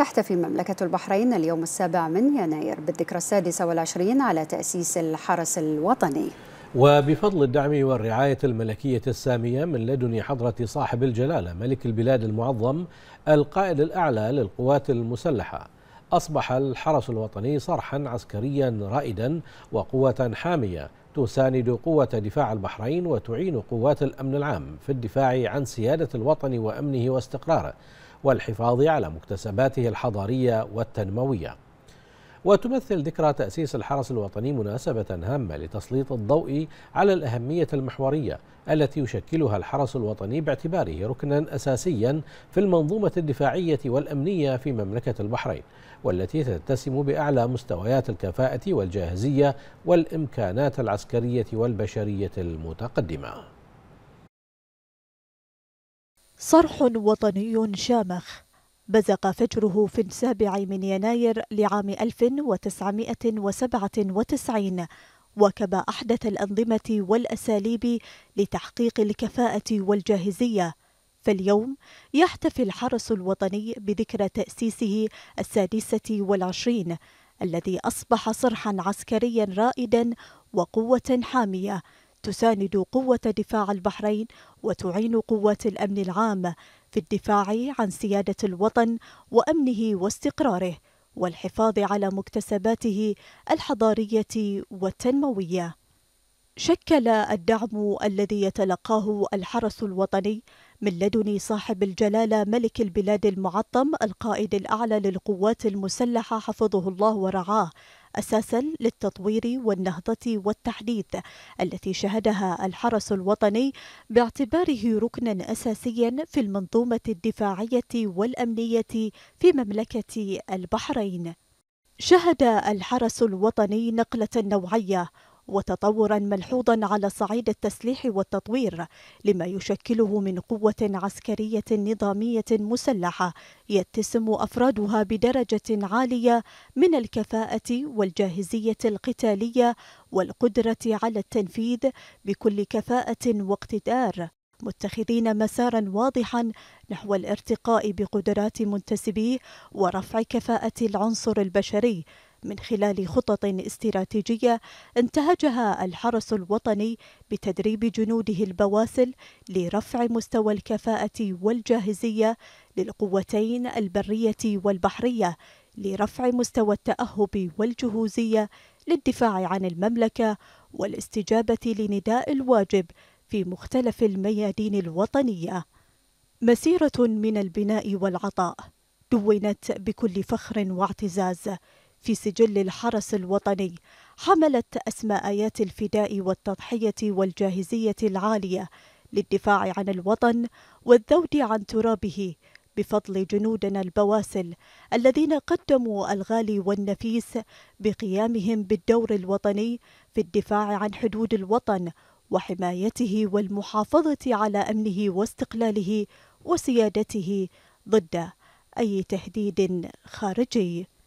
تحتفي مملكة البحرين اليوم السابع من يناير بالذكرى السادسة والعشرين على تأسيس الحرس الوطني وبفضل الدعم والرعاية الملكية السامية من لدن حضرة صاحب الجلالة ملك البلاد المعظم القائد الأعلى للقوات المسلحة أصبح الحرس الوطني صرحا عسكريا رائدا وقوة حامية تساند قوة دفاع البحرين وتعين قوات الأمن العام في الدفاع عن سيادة الوطن وأمنه واستقراره والحفاظ على مكتسباته الحضارية والتنموية وتمثل ذكرى تأسيس الحرس الوطني مناسبة هامة لتسليط الضوء على الأهمية المحورية التي يشكلها الحرس الوطني باعتباره ركنا أساسيا في المنظومة الدفاعية والأمنية في مملكة البحرين والتي تتسم بأعلى مستويات الكفاءة والجاهزية والإمكانات العسكرية والبشرية المتقدمة صرح وطني شامخ بزغ فجره في السابع من يناير لعام 1997 وكما أحدث الأنظمة والأساليب لتحقيق الكفاءة والجاهزية فاليوم يحتفي الحرس الوطني بذكرى تأسيسه السادسة والعشرين الذي أصبح صرحا عسكريا رائدا وقوة حامية تساند قوة دفاع البحرين وتعين قوات الأمن العام في الدفاع عن سيادة الوطن وأمنه واستقراره والحفاظ على مكتسباته الحضارية والتنموية. شكل الدعم الذي يتلقاه الحرس الوطني من لدن صاحب الجلاله ملك البلاد المعظم القائد الاعلى للقوات المسلحه حفظه الله ورعاه أساسا للتطوير والنهضة والتحديث التي شهدها الحرس الوطني باعتباره ركنا أساسيا في المنظومة الدفاعية والأمنية في مملكة البحرين شهد الحرس الوطني نقلة نوعية وتطورا ملحوظا على صعيد التسليح والتطوير لما يشكله من قوة عسكرية نظامية مسلحة يتسم أفرادها بدرجة عالية من الكفاءة والجاهزية القتالية والقدرة على التنفيذ بكل كفاءة واقتدار متخذين مسارا واضحا نحو الارتقاء بقدرات منتسبيه ورفع كفاءة العنصر البشري من خلال خطط استراتيجية انتهجها الحرس الوطني بتدريب جنوده البواسل لرفع مستوى الكفاءة والجاهزية للقوتين البرية والبحرية لرفع مستوى التأهب والجهوزية للدفاع عن المملكة والاستجابة لنداء الواجب في مختلف الميادين الوطنية. مسيرة من البناء والعطاء دونت بكل فخر واعتزاز في سجل الحرس الوطني حملت أسماء آيات الفداء والتضحية والجاهزية العالية للدفاع عن الوطن والذود عن ترابه بفضل جنودنا البواسل الذين قدموا الغالي والنفيس بقيامهم بالدور الوطني في الدفاع عن حدود الوطن وحمايته والمحافظة على أمنه واستقلاله وسيادته ضد أي تهديد خارجي